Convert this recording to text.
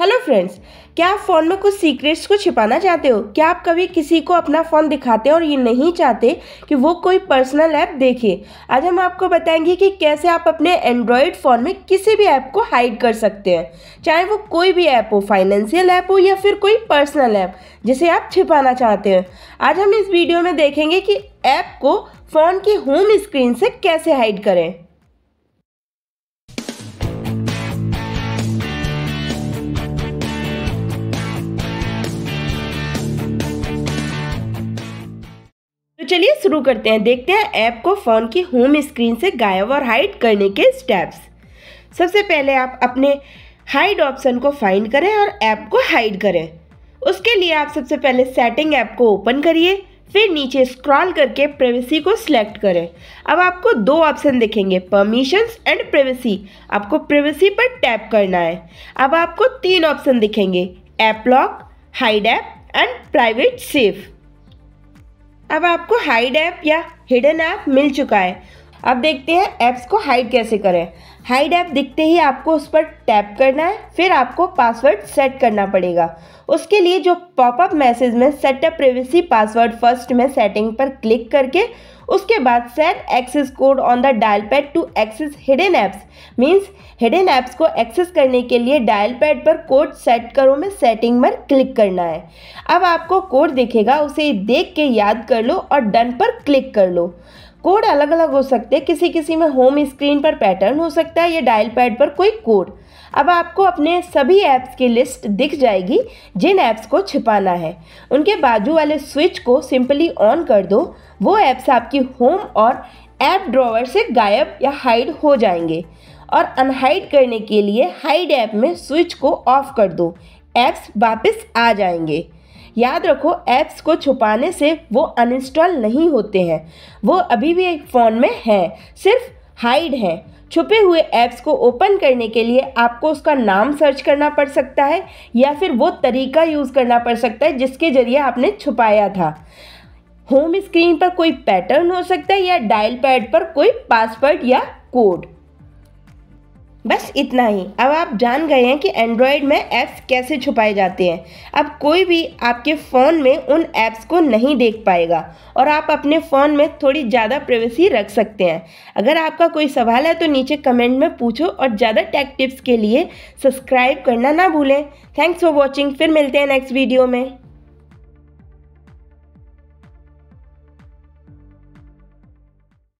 hello friends क्या आप phone में कुछ सीक्रेट्स को छिपाना चाहते हो क्या आप कभी किसी को अपना फ़ोन दिखाते हो और ये नहीं चाहते कि वो कोई पर्सनल ऐप देखे आज हम आपको बताएंगे कि कैसे आप अपने एंड्रॉयड फ़ोन में किसी भी ऐप को हाइड कर सकते हैं चाहे वो कोई भी ऐप हो फाइनेंशियल ऐप हो या फिर कोई पर्सनल ऐप जिसे आप छिपाना चाहते हैं आज हम इस वीडियो में देखेंगे कि ऐप को फ़ोन की होम स्क्रीन से कैसे हाइड करें तो चलिए शुरू करते हैं देखते हैं ऐप को फ़ोन की होम स्क्रीन से गायब और हाइड करने के स्टेप्स सबसे पहले आप अपने हाइड ऑप्शन को फाइंड करें और ऐप को हाइड करें उसके लिए आप सबसे पहले सेटिंग ऐप को ओपन करिए फिर नीचे स्क्रॉल करके प्रेवेसी को सिलेक्ट करें अब आपको दो ऑप्शन दिखेंगे परमिशंस एंड प्रेवेसी आपको प्रेवेसी पर टैप करना है अब आपको तीन ऑप्शन दिखेंगे app lock hide app and private safe अब आपको हाइड ऐप या हिडन ऐप मिल चुका है अब देखते हैं ऐप्स को हाइड कैसे करें हाइड ऐप दिखते ही आपको उस पर टैप करना है फिर आपको पासवर्ड सेट करना पड़ेगा उसके लिए जो पॉपअप मैसेज में सेटअप प्रिवेसी पासवर्ड फर्स्ट में सेटिंग पर क्लिक करके उसके बाद set access code on the dial pad to access hidden apps means hidden apps को एक्सेस करने के लिए डायल पैड पर कोड सेट करो में सेटिंग पर क्लिक करना है अब आपको कोड दिखेगा उसे देख के याद कर लो और डन पर क्लिक कर लो कोड अलग अलग हो सकते हैं किसी किसी में होम स्क्रीन पर पैटर्न हो सकता है या डायल पैड पर कोई कोड अब आपको अपने सभी ऐप्स की लिस्ट दिख जाएगी जिन ऐप्स को छिपाना है उनके बाजू वाले स्विच को सिंपली ऑन कर दो वो ऐप्स आपकी होम और ऐप ड्रॉवर से गायब या हाइड हो जाएंगे और अनहाइड करने के लिए हाइड ऐप में स्विच को ऑफ कर दो ऐप्स वापस आ जाएंगे याद रखो ऐप्स को छुपाने से वो अनइंस्टॉल नहीं होते हैं वो अभी भी एक फ़ोन में हैं सिर्फ हाइड हैं छुपे हुए ऐप्स को ओपन करने के लिए आपको उसका नाम सर्च करना पड़ सकता है या फिर वो तरीका यूज़ करना पड़ सकता है जिसके ज़रिए आपने छुपाया था होम स्क्रीन पर कोई पैटर्न हो सकता है या डायल पैड पर कोई पासवर्ड या कोड बस इतना ही अब आप जान गए हैं कि एंड्रॉयड में ऐप्स कैसे छुपाए जाते हैं अब कोई भी आपके फ़ोन में उन ऐप्स को नहीं देख पाएगा और आप अपने फ़ोन में थोड़ी ज़्यादा प्राइवेसी रख सकते हैं अगर आपका कोई सवाल है तो नीचे कमेंट में पूछो और ज़्यादा टेक टिप्स के लिए सब्सक्राइब करना ना भूलें थैंक्स फॉर वॉचिंग फिर मिलते हैं नेक्स्ट वीडियो में